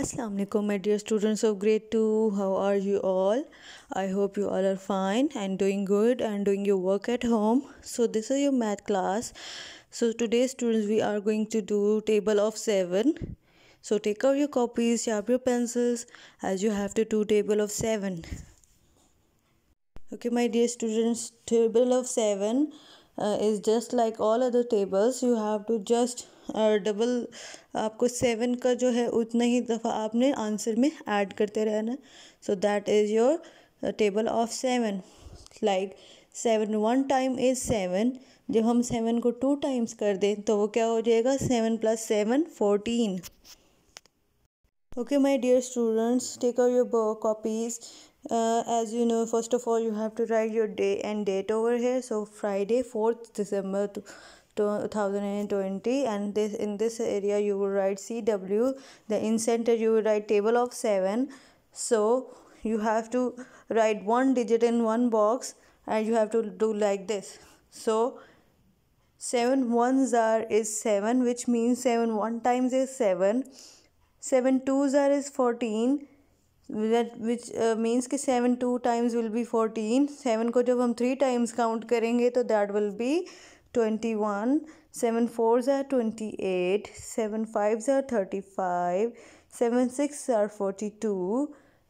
Assalamu alaikum my dear students of grade 2 how are you all I hope you all are fine and doing good and doing your work at home so this is your math class so today students we are going to do table of 7 so take out your copies sharp your pencils as you have to do table of 7 okay my dear students table of 7 uh, is just like all other tables you have to just और double आपको seven का जो है उतना ही दफ़ा आपने answer में add करते रहना so that is your table of seven like seven one time is seven जब हम सेवन को टू टाइम्स कर दें तो वो क्या हो जाएगा seven plus seven fourteen okay my dear students take out your book copies as you know first of all you have to write your day and date over here so Friday fourth December two 2020 and this in this area you will write CW the in center you will write table of 7 so you have to write one digit in one box and you have to do like this so 7 ones are is 7 which means 7 1 times is 7 7 twos are is 14 that which uh, means कि seven two times will be fourteen. Seven ko jab hum three times count karenge, to that will be 21 7 4s are 28 7 5s are 35 7 6s are 42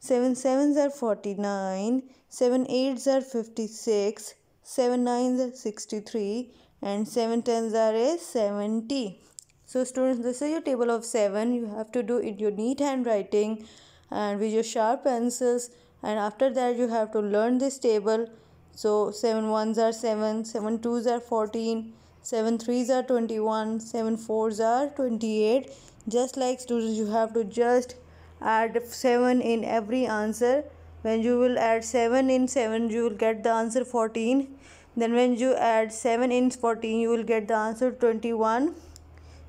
7 7s are 49 7 8s are 56 7 9s are 63 and 7 10s are a 70 so students this is your table of 7 you have to do it your neat handwriting and with your sharp pencils and after that you have to learn this table so 7 ones are 7, 7 twos are 14, 7 threes are 21, 7 fours are 28. Just like students, you have to just add 7 in every answer. When you will add 7 in 7, you will get the answer 14. Then when you add 7 in 14, you will get the answer 21.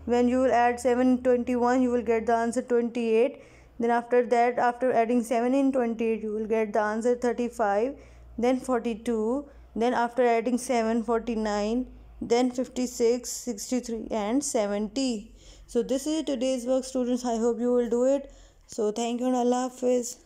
When you will add 7 in 21, you will get the answer 28. Then after that, after adding 7 in 28, you will get the answer 35 then 42 then after adding 7 49 then 56 63 and 70 so this is today's work students i hope you will do it so thank you and allah hafiz